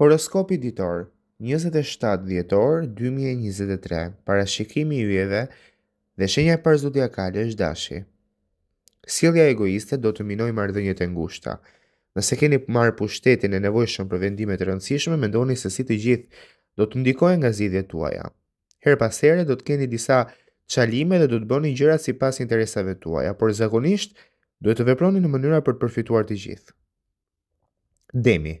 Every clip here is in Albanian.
Horoskopi ditor 27 dhjetor 2023 Parashikimi i yjeve dhe shenja e parë është Dashi. Silja egoiste do të minojë marrëdhëniet e ngushta. Nëse keni marrë pushtetin e nevojshëm për vendime të rëndësishme, mendoni se si të gjithë do të ndikojë nga zgjidhjet tuaja. Her pasere do të keni disa qalime dhe do të bëni gjëra sipas interesave tuaja, por zakonisht duhet të veproni në mënyra për të përfituar të gjithë. Demi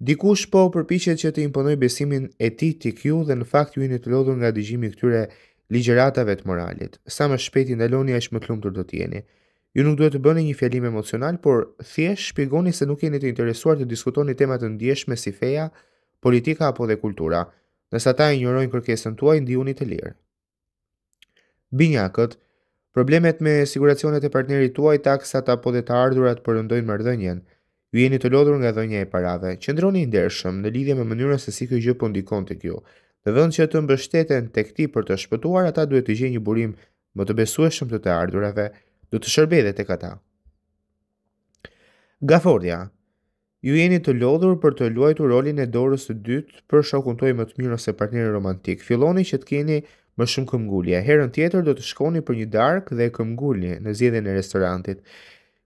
Dikush po përpiqet që të imponoj besimin e tij tek kju dhe në fakt ju jeni të lodhur nga dëgjimi i këtyre ligjëratave të moralit. Sa më shpejt i ndaloni aq më të lumtur do të jeni. Ju nuk duhet të bëni një fjalim emocional, por thjesht shpjegoni se nuk jeni të interesuar të diskutoni tema të ndjeshme si feja, politika apo dhe kultura. Nëse ata e injorojnë kërkesën tuaj, ndihuni të lirë. Binjakët, problemet me siguracionet e partnerit tuaj, taksat apo dhe të ardhurat përndojnë marrëdhënien. Ju jeni të lodhur nga dhënia e parave. Qëndroni i ndershëm në lidhje me mënyrën se si kjo gjë po ndikon tek ju. Në vend që të mbështeten tek ti për të shpëtuar, ata duhet të gjejnë një burim më të besueshëm të të ardhurave, do të shërbejë tek ata. Gafordia. Ju jeni të lodhur për të luajtur rolin e dorës së dytë për shokun tuaj më të mirë ose partnerin romantik. Filloni që të keni më shumë këmbgulje. Herën tjetër do të shkoni për një darkë dhe këmbgulje në zgjedhjen e restorantit.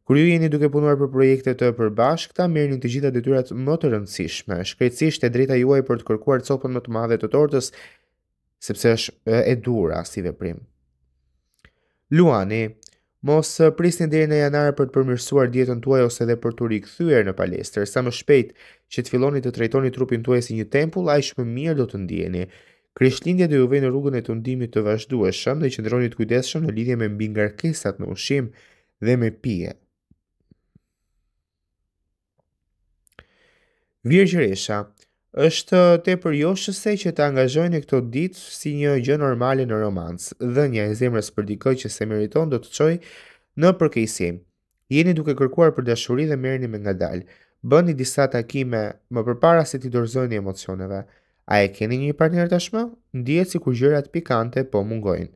Kur ju jeni duke punuar për projekte të përbashkëta, merrni të gjitha detyrat më të rëndësishme. Shkretësisht e drejta juaj për të kërkuar copën më të madhe të tortës, sepse është e dhura si veprim. Luani, mos prisni deri në janar për të përmirësuar dietën tuaj ose edhe për të rikthyer në palestër. Sa më shpejt që të filloni të trajtoni trupin tuaj si një tempull, aq më mirë do të ndjeni. Krishtlindja do ju vjen në rrugën e të të vazhdueshëm, ndërkëndroni të kujdesshëm në lidhje me mbi ngarkesat në ushqim dhe me pije. Virgjëresha, është te për jo shëse që të angazhojnë e këto ditë si një gjë normale në romansë dhe një e zemrës për dikoj që se meriton do të qoj në përkejsi. Jeni duke kërkuar për dashuri dhe mërëni me nga dalë. Bëni disa takime më përpara se ti dorëzojnë emocioneve. A e keni një partner tashmë? Ndjetë si kur gjërat pikante po mungojnë.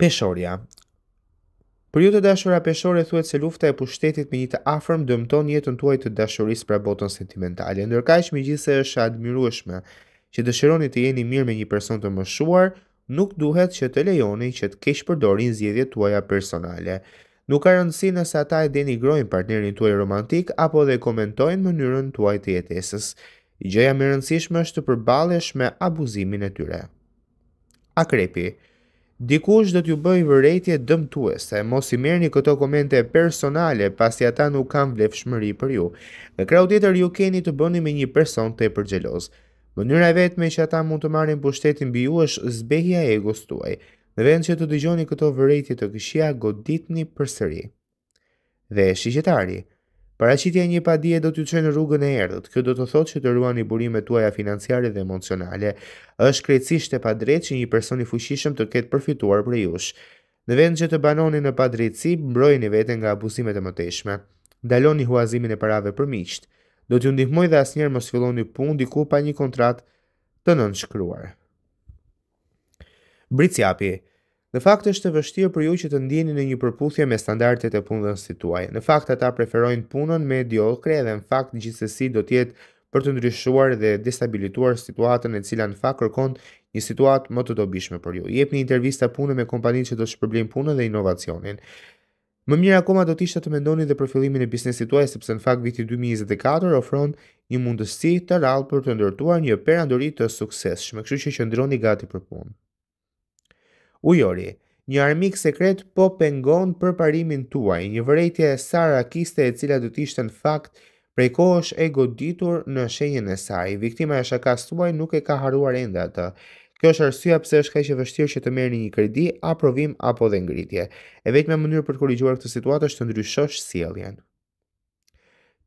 Peshorja, Për ju të dashura peshore thuhet se lufta e pushtetit me një të afërm dëmton jetën tuaj të dashurisë për botën sentimentale. Ndërkaq megjithëse është admirueshme që dëshironi të jeni mirë me një person të mëshuar, nuk duhet që të lejoni që të keq përdorin zgjedhjet tuaja personale. Nuk ka rëndësi nëse ata e denigrojnë partnerin tuaj romantik apo dhe komentojnë mënyrën tuaj të jetesës. Gjëja më e rëndësishme është të përballesh me abuzimin e tyre. Akrepi. Dikush do t'ju bëjë vërejtje dëmtuese, mos i merrni këto komente personale, pasi ata nuk kanë vlefshmëri për ju. Në krau tjetër ju keni të bëni me një person të xheloz. Mënyra e vetme që ata mund të marrin pushtetin mbi ju është zbehja e egos tuaj. Në vend që të dëgjoni këto vërejtje të këshia, goditni përsëri. Dhe shigjetari, Paraqitja e një padie do t'ju çojë në rrugën e erdhët. Kjo do të thotë që të ruani burimet tuaja financiare dhe emocionale. Është krejtësisht e padrejtë që një person i fuqishëm të ketë përfituar për jush. Në vend që të banoni në padrejtësi, mbrojeni veten nga abusimet e mëtejshme. Daloni huazimin e parave për miq. Do t'ju ndihmoj dhe asnjëherë mos filloni punë diku pa një kontratë të nënshkruar. Britsi api, Në fakt është e vështirë për ju që të ndjeni në një përputhje me standardet e punës së tuaj. Në fakt ata preferojnë punën me diokre dhe në fakt gjithsesi do të jetë për të ndryshuar dhe destabilituar situatën e cila në fakt kërkon një situatë më të dobishme për ju. Jepni intervista punë me kompaninë që do të shpërblim punën dhe inovacionin. Më mirë akoma do të ishte të mendoni dhe fillimin e biznesit tuaj sepse në fakt viti 2024 ofron një mundësi të rrallë për të ndërtuar një perandori të suksesshme, kështu që qëndroni gati për punë. Ujori, një armik sekret po pengon për parimin tuaj, një vërejtje e Sara kiste e cila du ishte në fakt prej kohësh e goditur në shenjën e saj. Viktima e shakas tuaj nuk e ka haruar enda atë. Kjo është arsyeja pse është kaq e vështirë që të merrni një kredi, aprovim apo dhe ngritje. E vetme mënyrë për të korrigjuar këtë situatë është të ndryshosh sjelljen.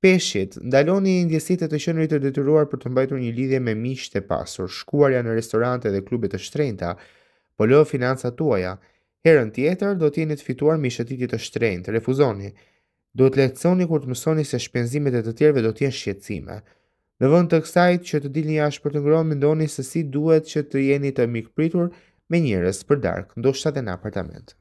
Peshit, ndaloni ndjesitë të qenurit të detyruar për të mbajtur një lidhje me miqtë e pasur, shkuarja në restorante dhe klube të shtrenjta, po lë financa tuaja. Herën tjetër do t'jeni të fituar me shëtitje të shtrenjtë. Refuzoni. Do të leksoni kur të mësoni se shpenzimet e të tjerëve do të jenë shqetësime. Në vend të kësaj që të dilni jashtë për të ngrohtë, mendoni se si duhet që të jeni të mikpritur me njerëz për darkë, ndoshta edhe në apartament.